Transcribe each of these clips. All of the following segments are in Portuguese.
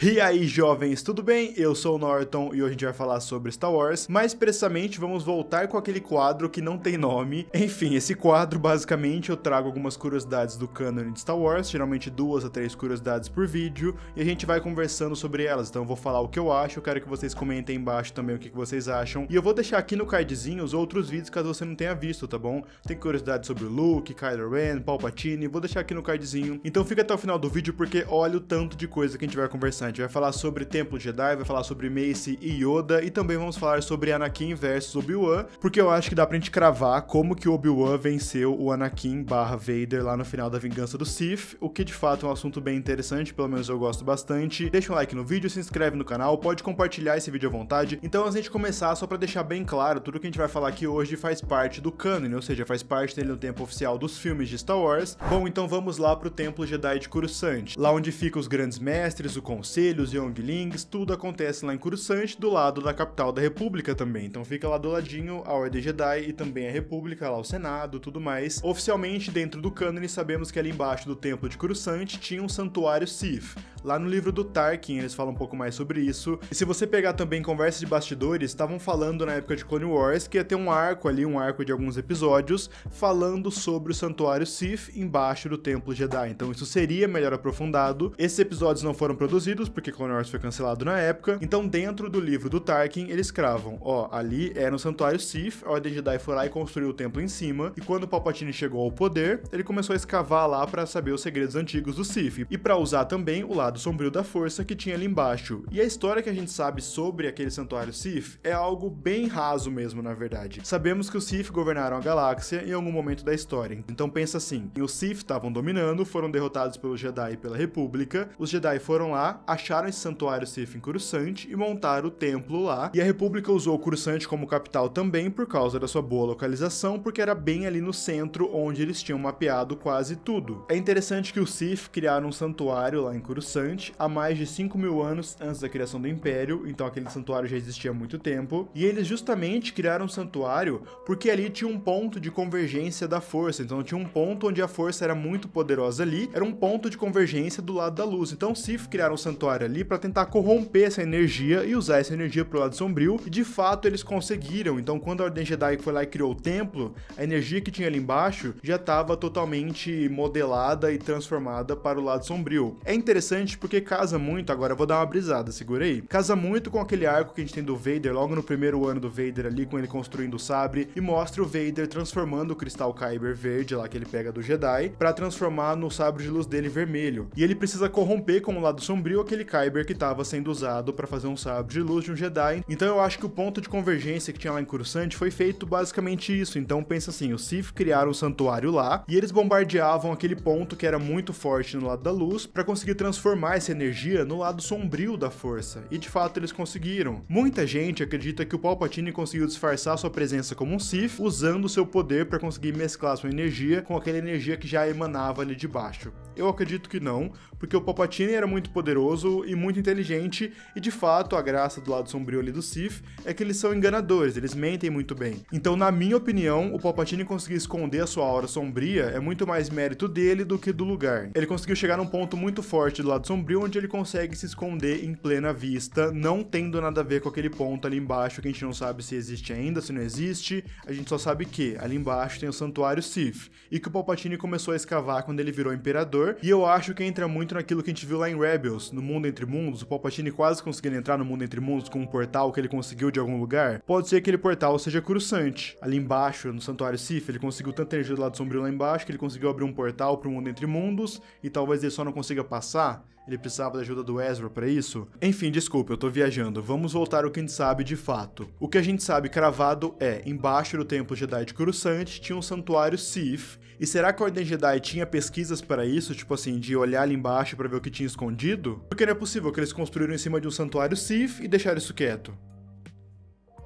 E aí, jovens, tudo bem? Eu sou o Norton e hoje a gente vai falar sobre Star Wars, Mais precisamente vamos voltar com aquele quadro que não tem nome. Enfim, esse quadro basicamente eu trago algumas curiosidades do canon de Star Wars, geralmente duas a três curiosidades por vídeo, e a gente vai conversando sobre elas. Então eu vou falar o que eu acho, eu quero que vocês comentem embaixo também o que vocês acham, e eu vou deixar aqui no cardzinho os outros vídeos caso você não tenha visto, tá bom? Tem curiosidade sobre o Luke, Kylo Ren, Palpatine, vou deixar aqui no cardzinho. Então fica até o final do vídeo porque olha o tanto de coisa que a gente vai conversar interessante. Vai falar sobre Templo Jedi, vai falar sobre Mace e Yoda e também vamos falar sobre Anakin versus Obi-Wan, porque eu acho que dá pra gente cravar como que o Obi-Wan venceu o Anakin barra Vader lá no final da Vingança do Sith, o que de fato é um assunto bem interessante, pelo menos eu gosto bastante. Deixa um like no vídeo, se inscreve no canal, pode compartilhar esse vídeo à vontade. Então, antes de gente começar, só para deixar bem claro, tudo que a gente vai falar aqui hoje faz parte do canon, ou seja, faz parte dele no tempo oficial dos filmes de Star Wars. Bom, então vamos lá pro Templo Jedi de Coruscant, lá onde ficam os grandes mestres, o conselho conselhos, Yonglings, tudo acontece lá em Cursante, do lado da capital da República também. Então fica lá do ladinho a Ordem Jedi e também a República, lá o Senado, tudo mais. Oficialmente, dentro do cânone, sabemos que ali embaixo do templo de Cursante tinha um santuário Sith. Lá no livro do Tarkin, eles falam um pouco mais sobre isso. E se você pegar também conversa de bastidores, estavam falando na época de Clone Wars que ia ter um arco ali, um arco de alguns episódios, falando sobre o santuário Sith embaixo do templo Jedi. Então isso seria melhor aprofundado. Esses episódios não foram produzidos porque Clone Wars foi cancelado na época. Então, dentro do livro do Tarkin, eles cravam, ó, ali era um santuário Sith, a Ordem Jedi foi lá e construiu o templo em cima, e quando o Palpatine chegou ao poder, ele começou a escavar lá para saber os segredos antigos do Sith, e para usar também o lado sombrio da força que tinha ali embaixo. E a história que a gente sabe sobre aquele santuário Sith é algo bem raso mesmo, na verdade. Sabemos que os Sith governaram a galáxia em algum momento da história. Então pensa assim, os Sith estavam dominando, foram derrotados pelos Jedi e pela República, os Jedi foram lá, acharam esse santuário Sif em Coruscant e montaram o templo lá. E a República usou Coruscant como capital também por causa da sua boa localização, porque era bem ali no centro onde eles tinham mapeado quase tudo. É interessante que os Sif criaram um santuário lá em Coruscant há mais de 5 mil anos antes da criação do Império, então aquele santuário já existia há muito tempo, e eles justamente criaram um santuário porque ali tinha um ponto de convergência da força, então tinha um ponto onde a força era muito poderosa ali, era um ponto de convergência do lado da luz. Então Sif criaram um santuário história ali para tentar corromper essa energia e usar essa energia pro lado sombrio, e de fato eles conseguiram. Então, quando a Ordem Jedi foi lá e criou o templo, a energia que tinha ali embaixo já estava totalmente modelada e transformada para o lado sombrio. É interessante porque casa muito, agora vou dar uma brisada, segura aí. Casa muito com aquele arco que a gente tem do Vader, logo no primeiro ano do Vader ali, com ele construindo o sabre, e mostra o Vader transformando o cristal Kyber verde lá que ele pega do Jedi, para transformar no sabre de luz dele vermelho. E ele precisa corromper com o lado sombrio aquele Kyber que estava sendo usado para fazer um sabre de luz de um Jedi. Então eu acho que o ponto de convergência que tinha lá em Coruscant foi feito basicamente isso. Então pensa assim, os Sith criaram o um santuário lá e eles bombardeavam aquele ponto que era muito forte no lado da luz para conseguir transformar essa energia no lado sombrio da força. E de fato eles conseguiram. Muita gente acredita que o Palpatine conseguiu disfarçar sua presença como um Sith usando seu poder para conseguir mesclar sua energia com aquela energia que já emanava ali de baixo. Eu acredito que não, porque o Palpatine era muito poderoso e muito inteligente, e de fato a graça do lado sombrio ali do Sith é que eles são enganadores, eles mentem muito bem. Então, na minha opinião, o Palpatine conseguir esconder a sua aura sombria é muito mais mérito dele do que do lugar. Ele conseguiu chegar num ponto muito forte do lado sombrio onde ele consegue se esconder em plena vista, não tendo nada a ver com aquele ponto ali embaixo que a gente não sabe se existe ainda, se não existe. A gente só sabe que ali embaixo tem o santuário Sith e que o Palpatine começou a escavar quando ele virou imperador, e eu acho que entra muito naquilo que a gente viu lá em Rebels, no Mundo Entre Mundos, o Palpatine quase conseguindo entrar no Mundo Entre Mundos com um portal que ele conseguiu de algum lugar, pode ser que aquele portal seja Cruzante. Ali embaixo, no Santuário Sif, ele conseguiu tanta energia do lado sombrio lá embaixo que ele conseguiu abrir um portal para o Mundo Entre Mundos e talvez ele só não consiga passar. Ele precisava da ajuda do Ezra para isso? Enfim, desculpa, eu tô viajando. Vamos voltar ao que a gente sabe de fato. O que a gente sabe cravado é, embaixo do templo Jedi de Coruscant tinha um santuário Sith. E será que a Ordem Jedi tinha pesquisas para isso? Tipo assim, de olhar ali embaixo para ver o que tinha escondido? Porque não é possível que eles construíram em cima de um santuário Sith e deixaram isso quieto.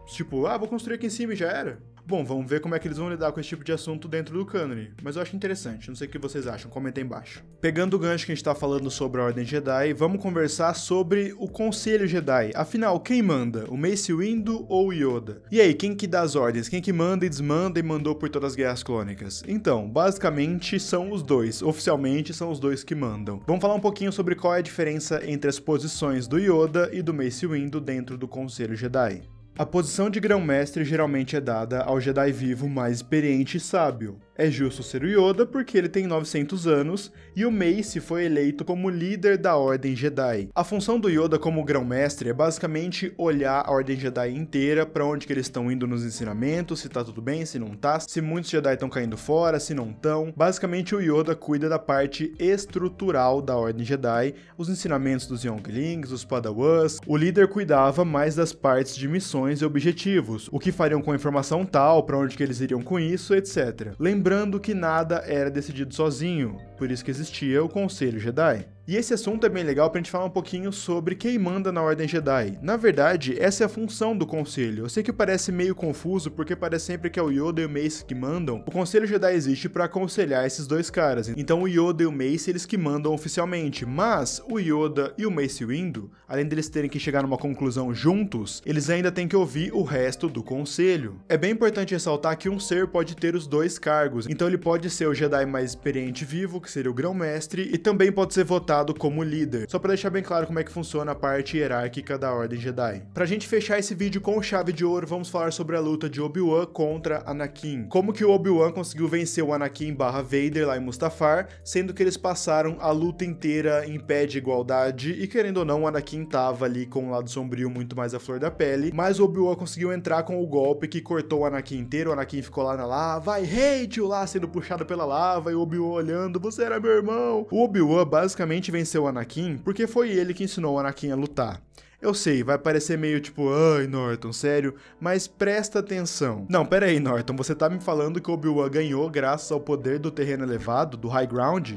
Tipo, ah, vou construir aqui em cima e já era. Bom, vamos ver como é que eles vão lidar com esse tipo de assunto dentro do cânone, mas eu acho interessante, não sei o que vocês acham, comenta aí embaixo. Pegando o gancho que a gente tá falando sobre a Ordem Jedi, vamos conversar sobre o Conselho Jedi. Afinal, quem manda? O Mace Windu ou Yoda? E aí, quem que dá as ordens? Quem que manda e desmanda e mandou por todas as guerras clônicas? Então, basicamente são os dois, oficialmente são os dois que mandam. Vamos falar um pouquinho sobre qual é a diferença entre as posições do Yoda e do Mace Windu dentro do Conselho Jedi. A posição de grão-mestre geralmente é dada ao Jedi vivo mais experiente e sábio, é justo ser o Yoda porque ele tem 900 anos e o Mace foi eleito como líder da Ordem Jedi. A função do Yoda como grão-mestre é basicamente olhar a Ordem Jedi inteira para onde que eles estão indo nos ensinamentos, se tá tudo bem, se não tá, se muitos Jedi estão caindo fora, se não estão. Basicamente o Yoda cuida da parte estrutural da Ordem Jedi, os ensinamentos dos Younglings, os Padawans. O líder cuidava mais das partes de missões e objetivos, o que fariam com a informação tal, para onde que eles iriam com isso, etc. Lembra lembrando que nada era decidido sozinho, por isso que existia o Conselho Jedi. E esse assunto é bem legal para a gente falar um pouquinho sobre quem manda na Ordem Jedi. Na verdade, essa é a função do Conselho. Eu sei que parece meio confuso porque parece sempre que é o Yoda e o Mace que mandam. O Conselho Jedi existe para aconselhar esses dois caras. Então o Yoda e o Mace eles que mandam oficialmente, mas o Yoda e o Mace Windu, além deles terem que chegar numa conclusão juntos, eles ainda têm que ouvir o resto do Conselho. É bem importante ressaltar que um ser pode ter os dois cargos. Então ele pode ser o Jedi mais experiente vivo, que seria o Grão Mestre, e também pode ser votado apontado como líder. Só para deixar bem claro como é que funciona a parte hierárquica da Ordem Jedi. Pra gente fechar esse vídeo com chave de ouro, vamos falar sobre a luta de Obi-Wan contra Anakin. Como que o Obi-Wan conseguiu vencer o Anakin barra Vader lá em Mustafar, sendo que eles passaram a luta inteira em pé de igualdade e querendo ou não, o Anakin tava ali com um lado sombrio muito mais à flor da pele, mas o Obi-Wan conseguiu entrar com o golpe que cortou o Anakin inteiro, o Anakin ficou lá na lava, e hey, tio lá sendo puxado pela lava, e o Obi-Wan olhando, você era meu irmão. O Obi-Wan basicamente venceu o Anakin porque foi ele que ensinou o Anakin a lutar. Eu sei, vai parecer meio tipo, ai Norton, sério, mas presta atenção. Não, pera aí Norton, você tá me falando que Obi-Wan ganhou graças ao poder do terreno elevado, do high ground?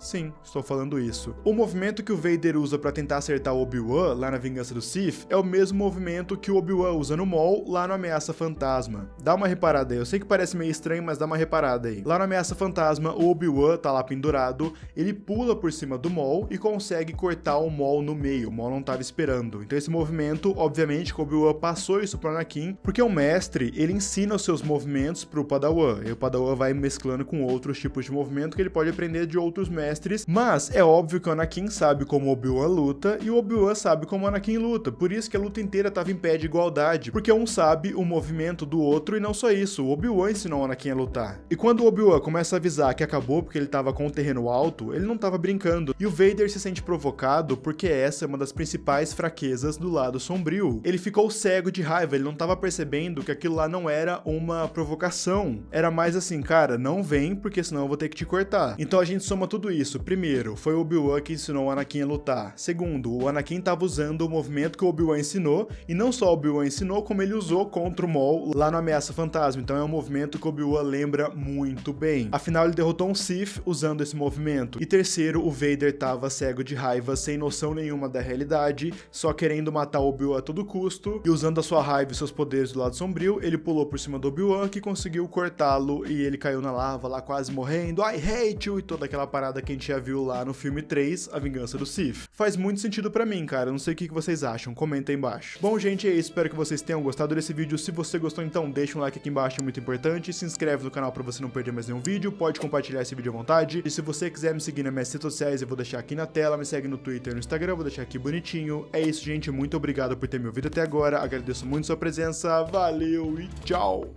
Sim, estou falando isso. O movimento que o Vader usa para tentar acertar o Obi-Wan lá na Vingança do Sith é o mesmo movimento que o Obi-Wan usa no Maul lá no Ameaça Fantasma. Dá uma reparada aí, eu sei que parece meio estranho, mas dá uma reparada aí. Lá no Ameaça Fantasma, o Obi-Wan tá lá pendurado, ele pula por cima do Maul e consegue cortar o Maul no meio, o Maul não tava esperando. Então esse movimento, obviamente que o Obi-Wan passou isso pro Anakin, porque o mestre, ele ensina os seus movimentos pro Padawan, e o Padawan vai mesclando com outros tipos de movimento que ele pode aprender de outros mestres mestres, mas é óbvio que o Anakin sabe como Obi-Wan luta e o Obi-Wan sabe como Anakin luta, por isso que a luta inteira tava em pé de igualdade, porque um sabe o movimento do outro e não só isso, o Obi-Wan ensinou o Anakin a lutar. E quando o Obi-Wan começa a avisar que acabou porque ele tava com o terreno alto, ele não tava brincando, e o Vader se sente provocado porque essa é uma das principais fraquezas do lado sombrio. Ele ficou cego de raiva, ele não tava percebendo que aquilo lá não era uma provocação, era mais assim, cara, não vem porque senão eu vou ter que te cortar. Então a gente soma tudo isso isso. Primeiro, foi o Obi-Wan que ensinou o Anakin a lutar. Segundo, o Anakin estava usando o movimento que o Obi-Wan ensinou, e não só o Obi-Wan ensinou, como ele usou contra o Maul lá no Ameaça Fantasma. Então é um movimento que o Obi-Wan lembra muito bem. Afinal, ele derrotou um Sith usando esse movimento. E terceiro, o Vader estava cego de raiva, sem noção nenhuma da realidade, só querendo matar o Obi-Wan a todo custo, e usando a sua raiva e seus poderes do lado sombrio, ele pulou por cima do Obi-Wan, que conseguiu cortá-lo, e ele caiu na lava lá quase morrendo. I hate you! E toda aquela parada que que a gente já viu lá no filme 3, A Vingança do Sif. Faz muito sentido para mim, cara, não sei o que vocês acham, comenta aí embaixo. Bom, gente, é isso, espero que vocês tenham gostado desse vídeo. Se você gostou, então deixa um like aqui embaixo, é muito importante. Se inscreve no canal para você não perder mais nenhum vídeo, pode compartilhar esse vídeo à vontade. E se você quiser me seguir nas minhas redes sociais, eu vou deixar aqui na tela, me segue no Twitter e no Instagram, vou deixar aqui bonitinho. É isso, gente, muito obrigado por ter me ouvido até agora, agradeço muito sua presença, valeu e tchau!